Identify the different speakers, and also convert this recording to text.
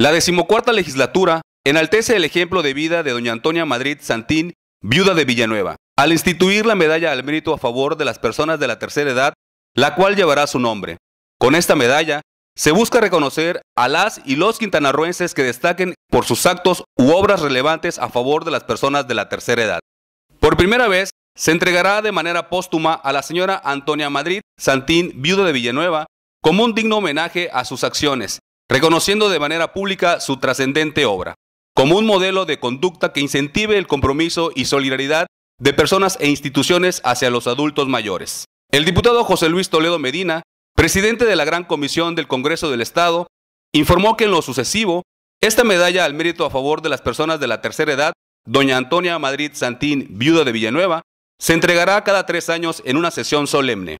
Speaker 1: La decimocuarta legislatura enaltece el ejemplo de vida de doña Antonia Madrid Santín, viuda de Villanueva, al instituir la medalla al mérito a favor de las personas de la tercera edad, la cual llevará su nombre. Con esta medalla se busca reconocer a las y los quintanarruenses que destaquen por sus actos u obras relevantes a favor de las personas de la tercera edad. Por primera vez, se entregará de manera póstuma a la señora Antonia Madrid Santín, viuda de Villanueva, como un digno homenaje a sus acciones, reconociendo de manera pública su trascendente obra, como un modelo de conducta que incentive el compromiso y solidaridad de personas e instituciones hacia los adultos mayores. El diputado José Luis Toledo Medina, presidente de la Gran Comisión del Congreso del Estado, informó que en lo sucesivo, esta medalla al mérito a favor de las personas de la tercera edad, doña Antonia Madrid Santín, viuda de Villanueva, se entregará cada tres años en una sesión solemne,